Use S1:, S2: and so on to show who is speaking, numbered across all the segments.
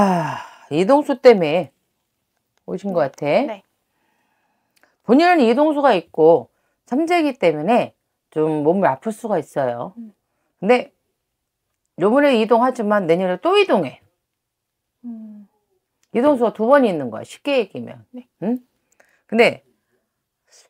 S1: 아, 이동수 때문에 오신 것 같아. 네. 본인은 이동수가 있고 삼재기 때문에 좀 몸을 아플 수가 있어요. 음. 근데 요번에 이동하지만 내년에 또 이동해. 음. 이동수가 두 번 있는 거야. 쉽게 얘기면. 네. 응? 근데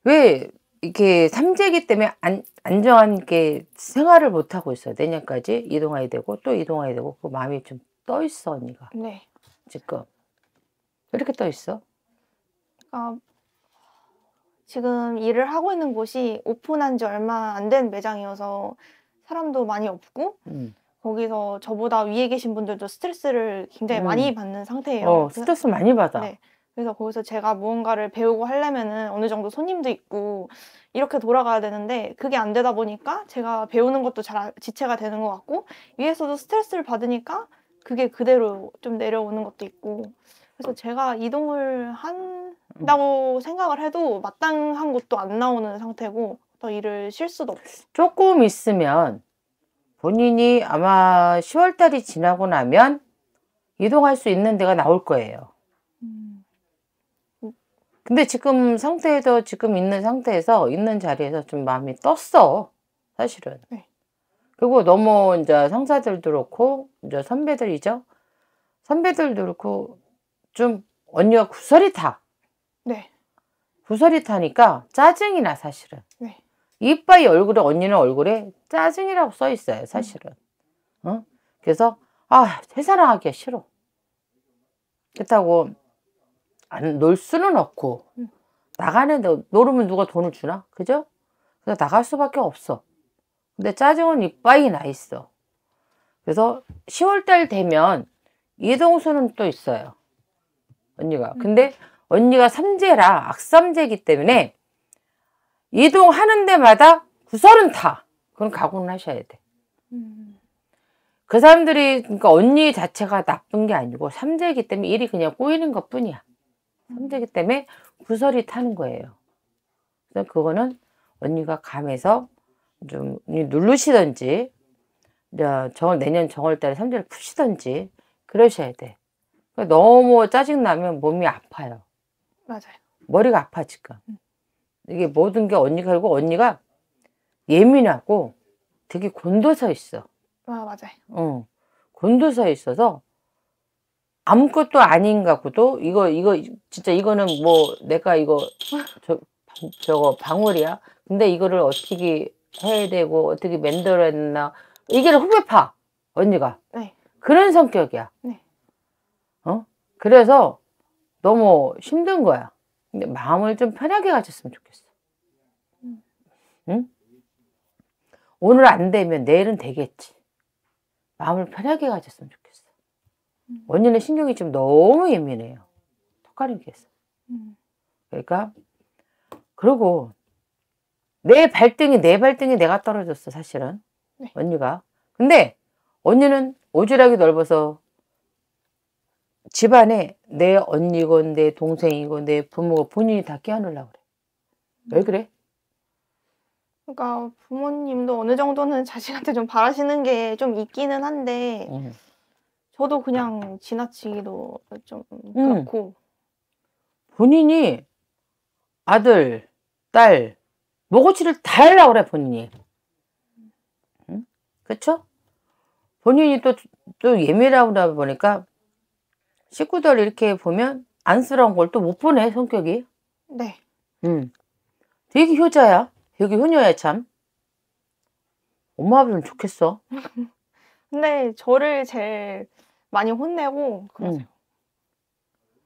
S1: 왜 이렇게 삼재기 때문에 안, 안정한 게 생활을 못하고 있어. 내년까지 이동해야 되고 또 이동해야 되고 그 마음이 좀떠 있어 언니가. 네. 지금 이렇게 떠 있어?
S2: 아 지금 일을 하고 있는 곳이 오픈한 지 얼마 안 된 매장이어서 사람도 많이 없고 음. 거기서 저보다 위에 계신 분들도 스트레스를 굉장히 음. 많이 받는 상태예요. 어, 스트레스 많이 받아. 네. 그래서 거기서 제가 무언가를 배우고 하려면은 어느 정도 손님도 있고 이렇게 돌아가야 되는데 그게 안 되다 보니까 제가 배우는 것도 잘 아, 지체가 되는 것 같고 위에서도 스트레스를 받으니까 그게 그대로 좀 내려오는 것도 있고 그래서 어. 제가 이동을
S1: 한다고
S2: 음. 생각을 해도 마땅한 것도 안 나오는 상태고 더 일을 쉴 수도 없고
S1: 조금 있으면 본인이 아마 10월 달이 지나고 나면 이동할 수 있는 데가 나올 거예요. 음. 근데 지금 상태에서 지금 있는 상태에서 있는 자리에서 좀 마음이 떴어 사실은. 네. 그리고 너무 이제 상사들도 그렇고 이제 선배들이죠. 선배들도 그렇고 좀 언니가 구설이 타. 네. 구설이 타니까 짜증이 나 사실은. 네. 이빠이 얼굴에 언니는 얼굴에 짜증이라고 써 있어요 사실은. 응? 어? 그래서 아세상랑 하기가 싫어. 그렇다고 안 놀 수는 없고 음. 나가는데 놀으면 누가 돈을 주나 그죠? 그래서 나갈 수밖에 없어. 근데 짜증은 이빠이 나 있어. 그래서 10월달 되면 이동수는 또 있어요. 언니가. 음. 근데 언니가 삼재라 악삼재기 때문에 이동하는 데마다 구설은 타. 그건 각오는 하셔야 돼. 음. 그 사람들이 그러니까 언니 자체가 나쁜 게 아니고 삼재기 때문에 일이 그냥 꼬이는 것 뿐이야. 음. 삼재기 때문에 구설이 타는 거예요. 그래서 그거는 언니가 감해서 좀 누르시던지 정, 내년 정월달에 삼재를 푸시던지 그러셔야 돼. 그러니까 너무 짜증나면 몸이 아파요. 맞아요. 머리가 아파 지금. 음. 이게 모든 게 언니가 그리고 언니가 예민하고 되게 곤도서 있어. 아 맞아요. 응. 어. 곤도서 있어서 아무것도 아닌 가고도 이거 이거 진짜 이거는 뭐 내가 이거 저 저거 방울이야. 근데 이거를 어떻게 해야 되고 어떻게 만들어냈나 이게 후배파 언니가 네. 그런 성격이야 네. 어 그래서 너무 힘든 거야 근데 마음을 좀 편하게 가졌으면 좋겠어 음. 응 오늘 안 되면 내일은 되겠지 마음을 편하게 가졌으면 좋겠어 음. 언니는 신경이 지금 너무 예민해요 턱가림기에 음. 그러니까 그리고 내 발등이 내 발등이 내가 떨어졌어 사실은 네. 언니가 근데 언니는 오지락이 넓어서 집안에 내 언니건 내 동생이건 내 부모가 본인이 다깨어놀라 그래 음. 왜 그래?
S2: 그러니까 부모님도 어느 정도는 자식한테 좀 바라시는 게 좀 있기는 한데 음. 저도 그냥 지나치기도 좀 음. 그렇고
S1: 본인이 아들, 딸, 모고치를 다 하려고 그래 본인이 응? 그쵸? 본인이 또, 또 예민하고 보니까 식구들 이렇게 보면 안쓰러운 걸 또 못 보네 성격이 네 응. 되게 효자야 되게 효녀야 참 엄마 아버 좋겠어
S2: 근데 저를 제일 많이 혼내고
S1: 그러세요. 응.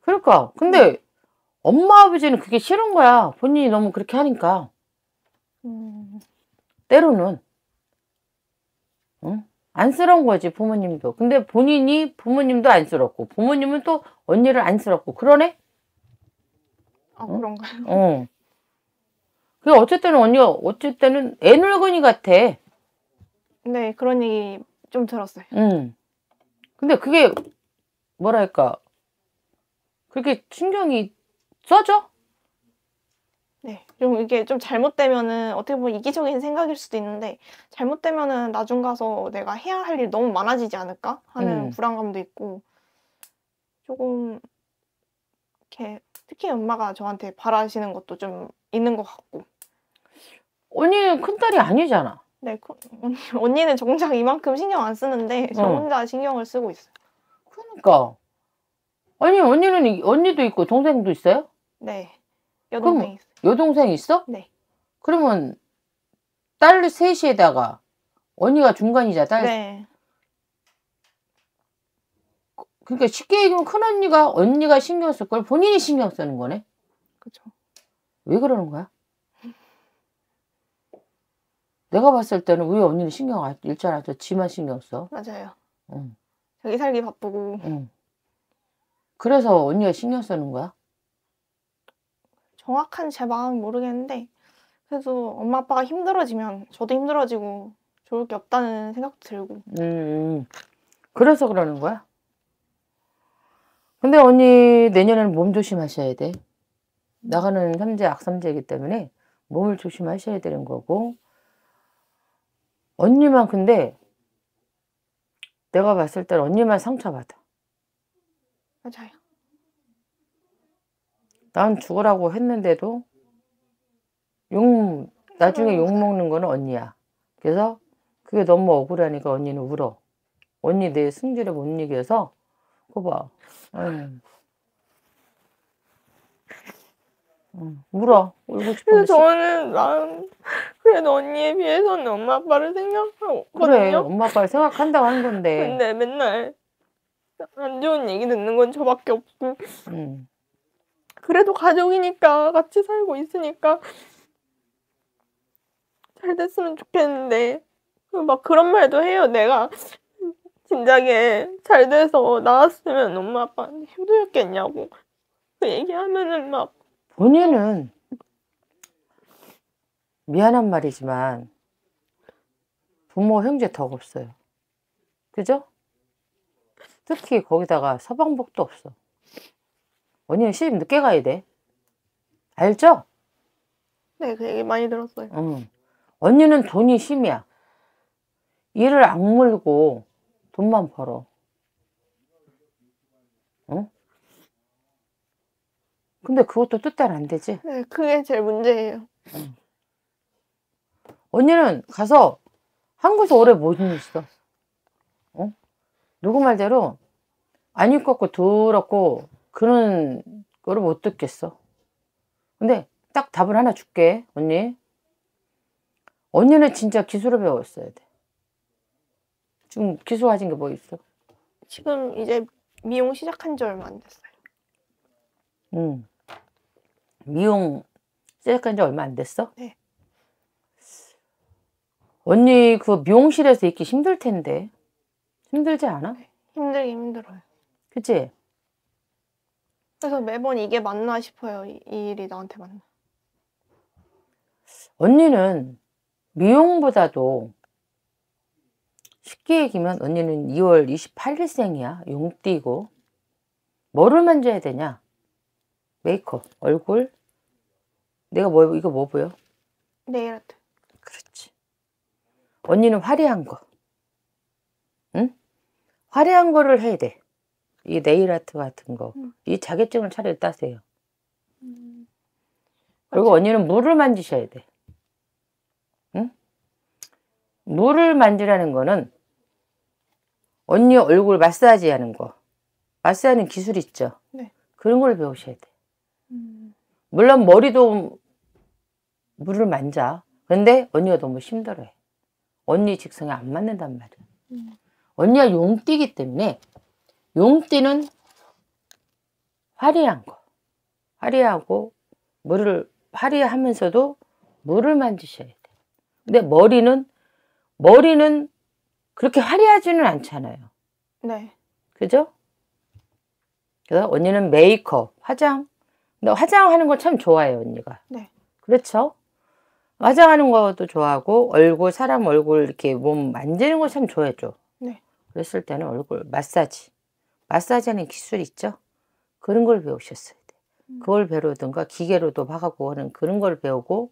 S1: 그러니까 근데 네. 엄마 아버지는 그게 싫은 거야 본인이 너무 그렇게 하니까 음. 때로는 응? 어? 안쓰러운 거지 부모님도. 근데 본인이 부모님도 안쓰럽고 부모님은 또 언니를 안쓰럽고 그러네?
S2: 아 응? 어? 그런가요? 어.
S1: 그 어쨌든 언니가 어쨌든 애늙은이 같아.
S2: 네 그런 얘기 좀 들었어요.
S1: 응. 근데 그게 뭐랄까
S2: 그렇게 신경이 써져? 네, 좀 이게 좀 잘못되면은 어떻게 보면 이기적인 생각일 수도 있는데 잘못되면은 나중 가서 내가 해야 할 일 너무 많아지지 않을까 하는 음. 불안감도 있고 조금 이렇게 특히 엄마가 저한테 바라시는 것도 좀 있는 것 같고
S1: 언니 큰딸이 아니잖아.
S2: 네, 그, 언니, 언니는 정작 이만큼 신경 안 쓰는데 어. 저 혼자 신경을 쓰고 있어요.
S1: 그러니까 아니 언니는 언니도 있고 동생도 있어요?
S2: 네, 여동생 있어
S1: 여동생 있어? 네. 그러면 딸 셋이에다가 언니가 중간이자 딸. 네. 그러니까 쉽게 얘기하면 큰 언니가 언니가 신경 쓸 걸 본인이 신경 쓰는 거네. 그렇죠. 왜 그러는 거야? 내가 봤을 때는 우리 언니는 신경 안 일절 안 써. 지만 신경 써. 맞아요. 응. 자기 살기 바쁘고. 응. 그래서 언니가 신경 쓰는 거야?
S2: 정확한 제 마음은 모르겠는데 그래도 엄마 아빠가 힘들어지면 저도 힘들어지고 좋을 게 없다는 생각도 들고. 음.
S1: 음. 그래서 그러는 거야? 근데 언니 내년에는 몸 조심하셔야 돼. 나가는 삼재 악삼재이기 때문에 몸을 조심하셔야 되는 거고 언니만 근데 내가 봤을 때 언니만 상처받아. 맞아요. 난 죽으라고 했는데도 욕 나중에 욕 먹는 거는 언니야. 그래서 그게 너무 억울하니까 언니는 울어. 언니 내 승질에 못 이겨서 그거 봐. 응. 울어. 울고 싶은데. 저는 난
S2: 그래도 언니에 비해서는 엄마 아빠를 생각하 거든요? 엄마
S1: 아빠를 생각한다고 한 건데 근데
S2: 맨날 안 좋은 얘기 듣는 건 저밖에 없고
S1: 응. 그래도
S2: 가족이니까 같이 살고 있으니까 잘 됐으면 좋겠는데 막 그런 말도 해요. 내가 진작에 잘 돼서 나왔으면 엄마 아빠 힘들었겠냐고 그 얘기하면은 막
S1: 본인은 미안한 말이지만 부모 형제 덕 없어요. 그죠? 특히 거기다가 서방복도 없어. 언니는 시집 늦게 가야 돼. 알죠?
S2: 네, 그 얘기 많이 들었어요.
S1: 응. 언니는 돈이 힘이야. 일을 악물고 돈만 벌어. 응? 근데 그것도 뜻대로 안 되지?
S2: 네, 그게 제일 문제예요. 응.
S1: 언니는 가서 한국에서 오래 못 있어. 어? 누구 말대로 안 입고 더럽고 그런 거를 못 듣겠어. 근데 딱 답을 하나 줄게, 언니. 언니는 진짜 기술을 배웠어야 돼. 지금 기술 가진 게 뭐 있어?
S2: 지금 이제 미용 시작한 지 얼마 안 됐어요.
S1: 음. 미용 시작한 지 얼마 안 됐어? 네. 언니 그 미용실에서 있기 힘들 텐데 힘들지 않아? 네.
S2: 힘들긴 힘들어요. 그치? 그래서 매번 이게 맞나 싶어요. 이, 이 일이 나한테 맞나.
S1: 언니는 미용보다도 쉽게 얘기면 언니는 2월 28일생이야. 용띠고. 뭐를 만져야 되냐? 메이크업, 얼굴. 내가 뭐, 이거 뭐 보여?
S2: 네일 아트. 그렇지.
S1: 언니는 화려한 거. 응? 화려한 거를 해야 돼. 이 네일 아트 같은 거, 음. 이 자격증을 차라리 따세요. 음. 그리고 그렇죠. 언니는 물을 만지셔야 돼. 응? 물을 만지라는 거는 언니 얼굴 마사지 하는 거, 마사지하는 기술 있죠. 네. 그런 걸 배우셔야 돼. 음. 물론 머리도 물을 만져. 근데 언니가 너무 힘들어해. 언니 직성에 안 맞는단 말이야. 음. 언니가 용띠기 때문에 용띠는 화려한 거. 화려하고 머리를 화려하면서도 물을 만드셔야 돼요. 근데 머리는 머리는 그렇게 화려하지는 않잖아요. 네. 그죠? 그래서 언니는 메이크업, 화장. 근데 화장하는 걸참 좋아해요, 언니가. 네. 그렇죠? 화장하는 것도 좋아하고 얼굴 사람 얼굴 이렇게 몸 만지는 거 참 좋아해줘. 네. 그랬을 때는 얼굴 마사지. 마사지하는 기술 있죠? 그런 걸 배우셨어야 돼. 음. 그걸 배우든가 기계로도 하고 하는 그런 걸 배우고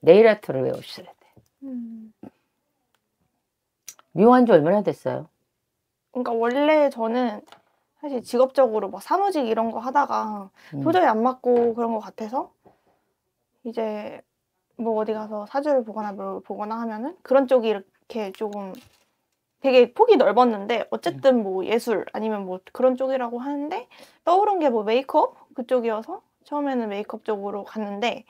S1: 네일 아트를 배우셔야
S2: 돼.
S1: 미용한 음. 지 얼마나 됐어요?
S2: 그러니까 원래 저는 사실 직업적으로 막 뭐 사무직 이런 거 하다가 음. 도저안 맞고 그런 것 같아서 이제 뭐 어디 가서 사주를 보거나 뭘 보거나 하면은 그런 쪽이 이렇게 조금 되게 폭이 넓었는데 어쨌든 음. 뭐 예술 아니면 뭐 그런 쪽이라고 하는데 떠오른 게 뭐 메이크업 그쪽이어서 처음에는 메이크업 쪽으로 갔는데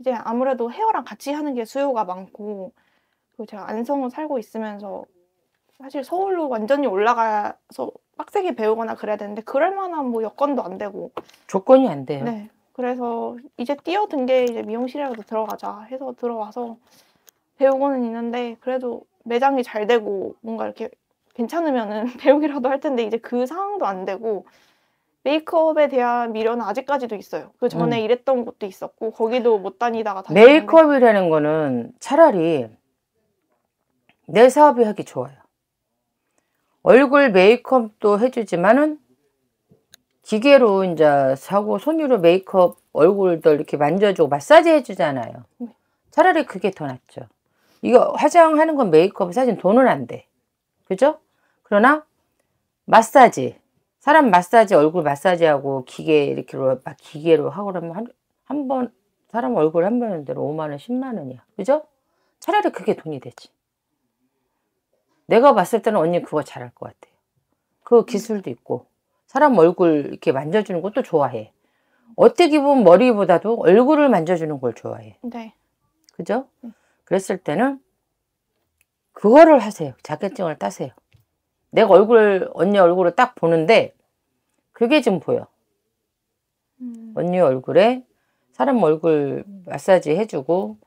S2: 이제 아무래도 헤어랑 같이 하는 게 수요가 많고 그리고 제가 안성을 살고 있으면서 사실 서울로 완전히 올라가서 빡세게 배우거나 그래야 되는데 그럴 만한 뭐 여건도 안 되고
S1: 조건이 안 돼요. 네.
S2: 그래서 이제 뛰어든 게 이제 미용실이라도 들어가자 해서 들어와서 배우고는 있는데 그래도 매장이 잘 되고 뭔가 이렇게 괜찮으면은 배우기라도 할 텐데 이제 그 상황도 안 되고 메이크업에 대한 미련은 아직까지도 있어요. 그 전에 음. 일했던 곳도 있었고 거기도 못 다니다가 다시
S1: 메이크업이라는 거는 차라리 내 사업이 하기 좋아요. 얼굴 메이크업도 해주지만은 기계로 이제 사고 손으로 메이크업 얼굴도 이렇게 만져주고 마사지 해주잖아요. 네. 차라리 그게 더 낫죠. 이거 화장하는 건 메이크업 사실 돈은 안 돼. 그죠? 그러나 마사지 사람 마사지 얼굴 마사지하고 기계 이렇게 막 기계로 하고 그러면 한 번 사람 얼굴 한 번인데 5만원 10만원이야. 그죠? 차라리 그게 돈이 되지. 내가 봤을 때는 언니 그거 잘할 것 같아요. 그 기술도 있고 사람 얼굴 이렇게 만져주는 것도 좋아해. 어떻게 보면 머리보다도 얼굴을 만져주는 걸 좋아해. 네. 그죠? 응. 음. 그랬을 때는 그거를 하세요. 자격증을 따세요. 내가 얼굴 언니 얼굴을 딱 보는데 그게 좀 보여. 음. 언니 얼굴에 사람 얼굴 마사지 해주고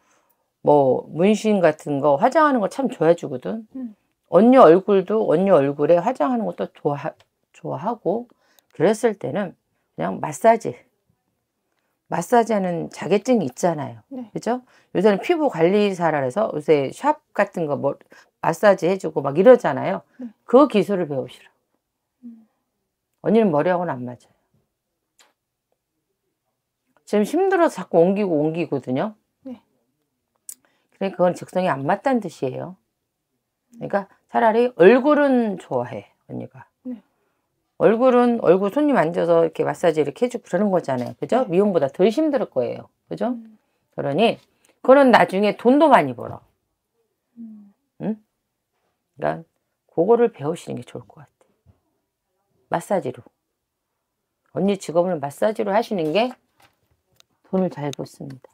S1: 뭐 문신 같은 거 화장하는 거 참 좋아해주거든. 음. 언니 얼굴도 언니 얼굴에 화장하는 것도 좋아, 좋아하고 그랬을 때는 그냥 마사지 마사지하는 자격증이 있잖아요. 네. 그죠? 요새는 피부 관리사라 서 요새 샵 같은 거 뭐 마사지 해주고 막 이러잖아요. 네. 그 기술을 배우시라. 음. 언니는 머리하고는 안 맞아요. 지금 힘들어서 자꾸 옮기고 옮기거든요. 네. 그래, 그건 적성이 안 맞다는 뜻이에요. 그러니까 차라리 얼굴은 좋아해, 언니가. 얼굴은 얼굴 손님 앉아서 이렇게 마사지 이렇게 해주고 그러는 거잖아요. 그죠? 네. 미용보다 덜 힘들 거예요. 그죠? 음. 그러니 그런 나중에 돈도 많이 벌어. 음. 응? 그러니까 그거를 배우시는 게 좋을 것 같아. 마사지로. 언니 직업을 마사지로 하시는 게 돈을 잘 벌습니다.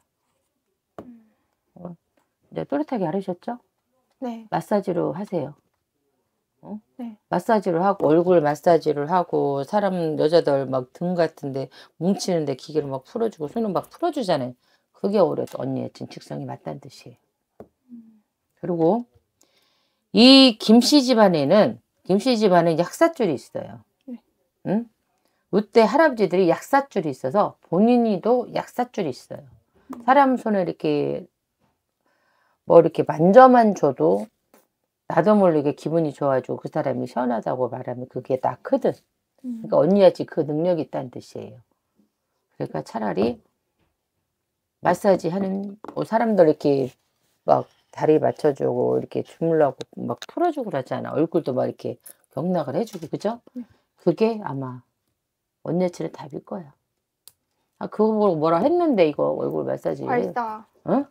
S1: 음. 어? 이제 또렷하게 알으셨죠? 네. 마사지로 하세요. 어? 네. 마사지를 하고 얼굴 마사지를 하고 사람 여자들 막 등 같은데 뭉치는데 기계를 막 풀어주고 손을 막 풀어주잖아요. 그게 오히도 언니의 진축성이 맞다는 뜻이에요. 음. 그리고 이 김씨 집안에는 김씨 집안에 약사줄이 있어요. 네. 응? 그때 할아버지들이 약사줄이 있어서 본인이도 약사줄이 있어요. 음. 사람 손에 이렇게 뭐 이렇게 만져만 줘도 나도 모르게 기분이 좋아지고 그 사람이 시원하다고 말하면 그게 나 크든. 그러니까 음. 언니야지 그 능력이 있다는 뜻이에요. 그러니까 차라리 마사지 하는 뭐 사람들 이렇게 막 다리 맞춰주고 이렇게 주물러고 막 풀어주고 그러잖아. 얼굴도 막 이렇게 경락을 해주고 그죠? 네. 그게 아마 언니치는 답일 거야. 아 그거 보고 뭐, 뭐라 했는데 이거 얼굴 마사지. 알다. 어?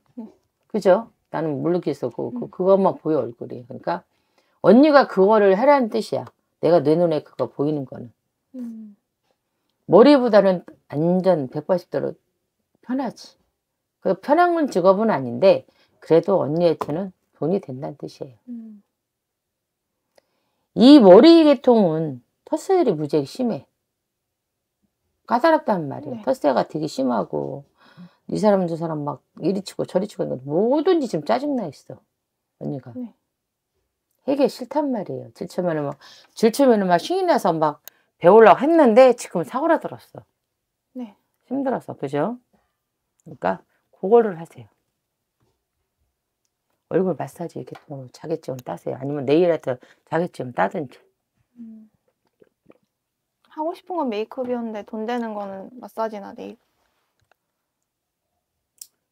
S1: 그죠? 나는 모르겠어. 그, 그, 그것만 보여, 얼굴이. 그러니까 언니가 그거를 해라는 뜻이야. 내가 내 눈에 그거 보이는 거는. 음. 머리보다는 완전 180도로 편하지. 그 편한 건 직업은 아닌데 그래도 언니한테는 돈이 된다는 뜻이에요. 음. 이 머리 계통은 터세들이 무지하게 심해. 까다롭단 말이에요. 네. 터스가 되게 심하고 이 사람 저 사람 막 이리 치고 저리 치고 뭐든지 지금 짜증나 있어 언니가 네. 이게 싫단 말이에요 질투면은 막 질투면은 막 신이 나서 막 배우려고 했는데 지금 사고라 들었어 네 힘들어서 그죠 그러니까 그거를 하세요 얼굴 마사지 이렇게 뭐 자개증 따세요 아니면 네일아트 자개증 따든지
S2: 음. 하고 싶은 건 메이크업이었는데 돈 되는 거는 마사지나 네일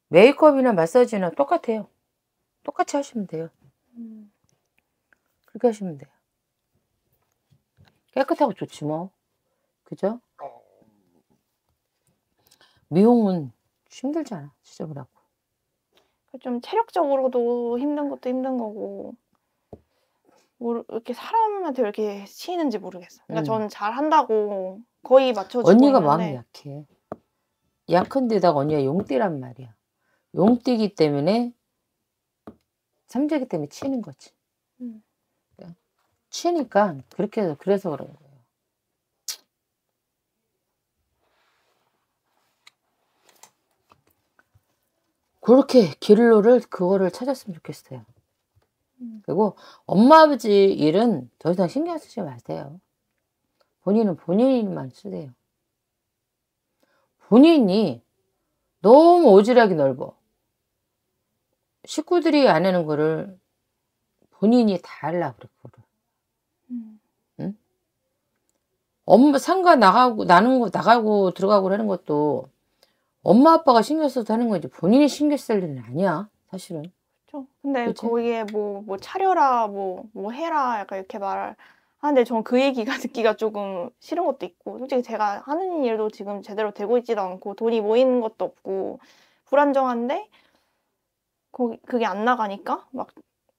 S1: 메이크업이나 마사지나 똑같아요. 똑같이 하시면 돼요. 음. 그렇게 하시면 돼요. 깨끗하고 좋지 뭐. 그죠? 어. 미용은 힘들잖아. 지저분하고.
S2: 그 좀 체력적으로도 힘든 것도 힘든 거고 모르, 이렇게 사람한테 이렇게 치이는지 모르겠어. 그러니까 음. 저잘 한다고 거의 맞춰주고 언니가 있는데. 마음이
S1: 약해. 약한 데다가 언니가 용띠란 말이야. 용띠기 때문에 삼재기 때문에 치는 거지. 음. 그러니까 치니까 그렇게 해서 그래서 그런 거예요. 그렇게 길로를 그거를 찾았으면 좋겠어요. 음. 그리고 엄마 아버지 일은 더 이상 신경 쓰지 마세요. 본인은 본인만 쓰세요. 본인이 너무 오지랖이 넓어. 식구들이 안 하는 거를 본인이 다 하려고 그랬 그거를. 음. 응? 엄마 상가 나가고, 나는 거, 나가고 들어가고 하는 것도 엄마 아빠가 신경 써서 하는 거지 본인이 신경 쓸 일은 아니야, 사실은.
S2: 그렇죠. 근데 그치? 거기에 뭐, 뭐 차려라, 뭐, 뭐 해라, 약간 이렇게 말할. 하는데 저는 그 얘기가 듣기가 조금 싫은 것도 있고, 솔직히 제가 하는 일도 지금 제대로 되고 있지도 않고, 돈이 모이는 것도 없고, 불안정한데, 거기, 그게 안 나가니까 막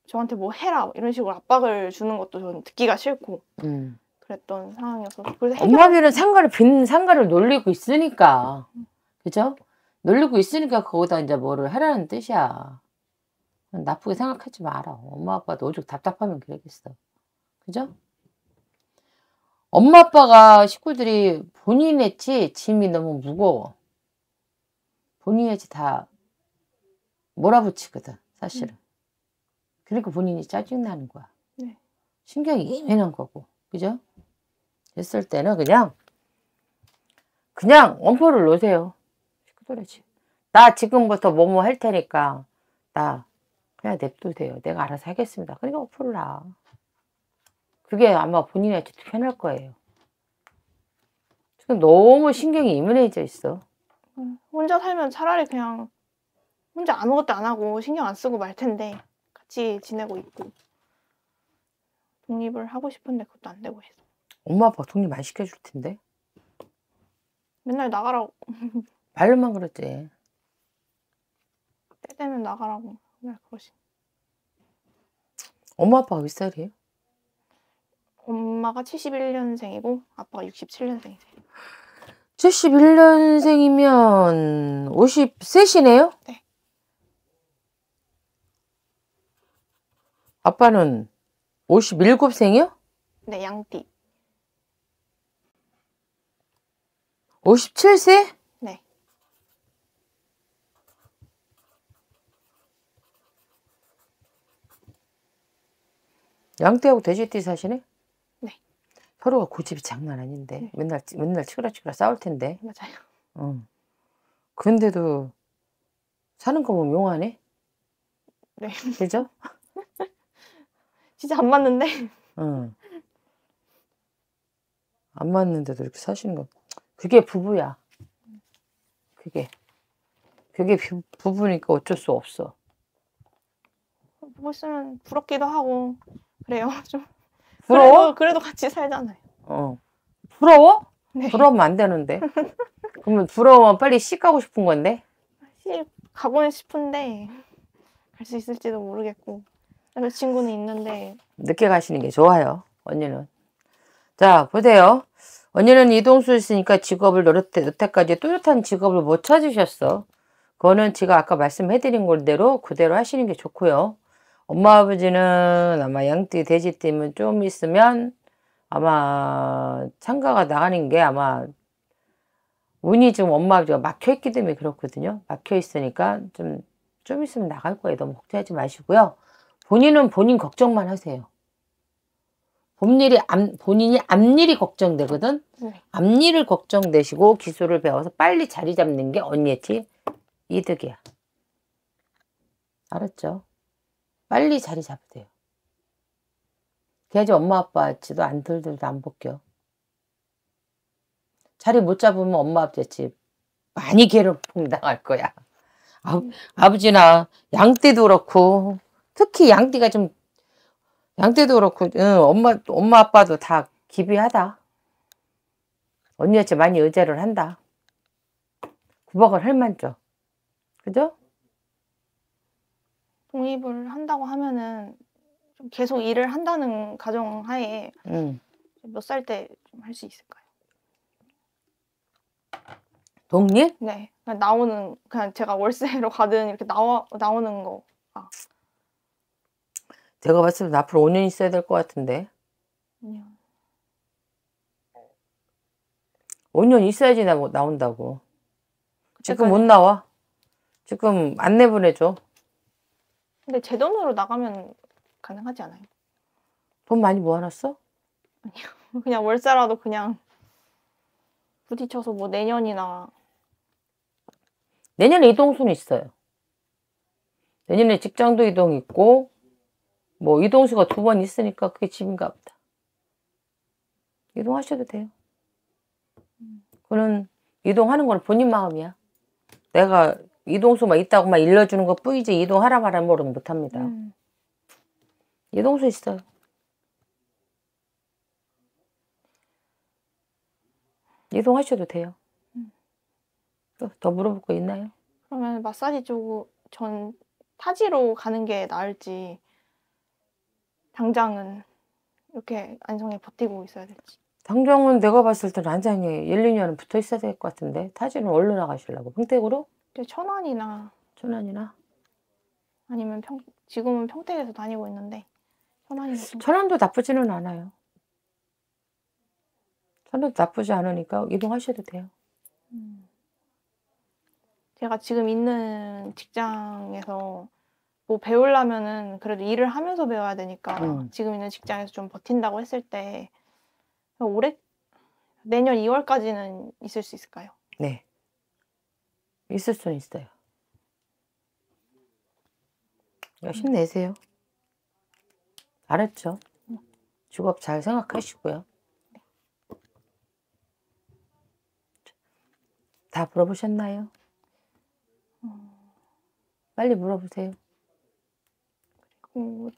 S2: 저한테 뭐 해라 이런 식으로 압박을 주는 것도 저는 듣기가 싫고 음. 그랬던 상황이어서 그래서 엄마들은
S1: 상가를 빈 상가를 놀리고 있으니까 그죠? 놀리고 있으니까 거기다 이제 뭐를 하라는 뜻이야. 나쁘게 생각하지 마라. 엄마 아빠도 오죽 답답하면 그러겠어. 그죠? 엄마 아빠가 식구들이 본인의 치 짐이 너무 무거워. 본인의 치다 몰아붙이거든 사실은. 음. 그러니까 본인이 짜증나는 거야. 네. 신경이 예민한 거고 그죠? 했을 때는 그냥 그냥 엄포를 놓으세요. 시끄러지. 나 지금부터 뭐뭐 할 테니까 나 그냥 냅두세요. 내가 알아서 하겠습니다. 그러니까 원포를 놔. 그게 아마 본인한테 편할 거예요. 지금 너무 신경이 예민해져 있어.
S2: 음, 혼자 살면 차라리 그냥 혼자 아무것도 안 하고 신경 안 쓰고 말 텐데 같이 지내고 있고 독립을 하고 싶은데 그것도 안 되고 해서
S1: 엄마 아빠 독립 안 시켜줄 텐데
S2: 맨날 나가라고
S1: 말로만 그랬지
S2: 때 되면 나가라고 맨날 그러시
S1: 엄마 아빠가 몇 살이에요?
S2: 엄마가 71년생이고 아빠가 67년생이세요
S1: 71년생이면 53시네요? 네 아빠는 57생이요?
S2: 네, 양띠.
S1: 57세? 네. 양띠하고 돼지띠 사시네? 네. 서로가 고집이 그 장난 아닌데. 네. 맨날, 맨날 치그라치그라 싸울 텐데. 맞아요. 응. 어. 근데도 사는 거 보면 용하네? 네. 그죠?
S2: 진짜 안 맞는데.
S1: 응. 안 맞는데도 이렇게 사시는 거. 그게 부부야. 그게. 그게 부부니까 어쩔 수 없어.
S2: 보고 있으면 부럽기도 하고 그래요 좀. 부러워? 그래도, 그래도 같이 살잖아요.
S1: 어. 부러워? 네. 부러우면 안 되는데. 그러면 부러우면 빨리 시 가고 싶은 건데.
S2: 시 가고는 싶은데 갈 수 있을지도 모르겠고. 그자친구는 있는데
S1: 늦게 가시는 게 좋아요. 언니는. 자 보세요. 언니는 이동수 있으니까 직업을 여태, 여태까지 뚜렷한 직업을 못 찾으셨어. 그거는 제가 아까 말씀해드린 걸대로 그대로 하시는 게 좋고요. 엄마 아버지는 아마 양띠 돼지띠면 좀 있으면 아마 참가가 나가는 게 아마 운이 지금 엄마 아버지가 막혀있기 때문에 그렇거든요. 막혀있으니까 좀, 좀 있으면 나갈 거예요. 너무 걱정하지 마시고요. 본인은 본인 걱정만 하세요. 본일이 앞, 본인이 앞일이 걱정되거든. 네. 앞일을 걱정되시고 기술을 배워서 빨리 자리 잡는 게 언니의 이득이야. 알았죠? 빨리 자리 잡으세요. 걔지 엄마 아빠 지도 안 들들도 안 벗겨. 자리 못 잡으면 엄마 아빠 집 많이 괴롭힘 당할 거야. 아, 아버지나 양떼도 그렇고 특히 양띠가 좀 양띠도 그렇고 응, 엄마 엄마 아빠도 다 기비하다. 언니한테 많이 의지를 한다. 구박을 할 만죠. 그죠?
S2: 독립을 한다고 하면은 좀 계속 일을 한다는 가정하에 음. 몇살 때할수 있을까요? 독립? 네, 그냥 나오는 그냥 제가 월세로 가든 이렇게 나와 나오는 거. 아.
S1: 제가 봤을 때 앞으로 5년 있어야 될 것 같은데. 5년. 5년 있어야지 나, 나온다고. 지금 못 나와. 지금 안 내보내줘.
S2: 근데 제 돈으로 나가면 가능하지 않아요?
S1: 돈 많이 모아놨어?
S2: 아니요. 그냥 월세라도 그냥 부딪혀서 뭐 내년이나
S1: 내년에 이동순 있어요. 내년에 직장도 이동 있고 뭐 이동수가 두 번 있으니까 그게 집인가 보다. 이동하셔도 돼요. 그는 이동하는 건 본인 마음이야. 내가 이동수만 있다고 막 일러주는 것 뿐이지 이동하라 말하 모르면 못합니다. 음. 이동수 있어 이동하셔도 돼요. 음. 더 물어볼 거 있나요?
S2: 그러면 마사지 쪽전 타지로 가는 게 나을지 당장은 이렇게 안성에 버티고 있어야 될지.
S1: 당장은 내가 봤을 땐 안장에 1, 2년은 붙어 있어야 될 것 같은데 타지는 얼른 나가시려고 평택으로?
S2: 이제 천안이나 천안이나 아니면 평, 지금은 평택에서 다니고
S1: 있는데 천안이 천안도 나쁘지는 않아요. 천안도 나쁘지 않으니까 이동하셔도 돼요. 음.
S2: 제가 지금 있는 직장에서 뭐 배우려면은 그래도 일을 하면서 배워야 되니까 음. 지금 있는 직장에서 좀 버틴다고 했을 때 올해 내년 2월까지는 있을 수 있을까요?
S1: 네. 있을 수는 있어요. 열심히 내세요. 알았죠? 직업 잘 생각하시고요. 다 물어보셨나요? 음. 빨리 물어보세요. 어,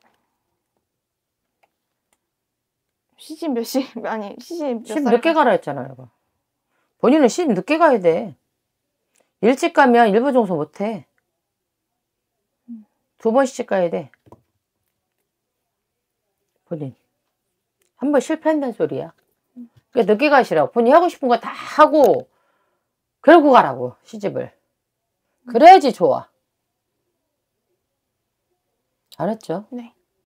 S1: 시집
S2: 몇 시, 아니, 시집 몇 시집 늦게
S1: 가라 했잖아, 내가. 본인은 시집 늦게 가야 돼. 일찍 가면 일부 종소 못 해. 두 번 시집 가야 돼. 본인. 한 번 실패한다는 소리야. 그러니까 늦게 가시라고. 본인이 하고 싶은 거 다 하고, 그러고 가라고, 시집을. 그래야지 좋아. 잘했죠? 네.